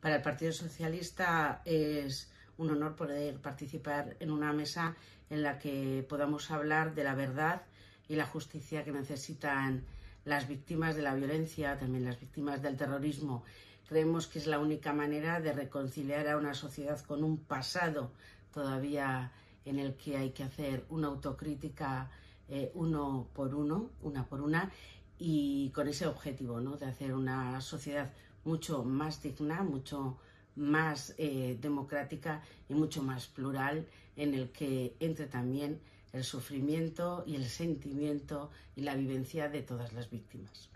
Para el Partido Socialista es un honor poder participar en una mesa en la que podamos hablar de la verdad y la justicia que necesitan las víctimas de la violencia, también las víctimas del terrorismo. Creemos que es la única manera de reconciliar a una sociedad con un pasado todavía en el que hay que hacer una autocrítica eh, uno por uno, una por una, y con ese objetivo de hacer una sociedad mucho más digna, mucho más eh, democrática y mucho más plural en el que entre también el sufrimiento y el sentimiento y la vivencia de todas las víctimas.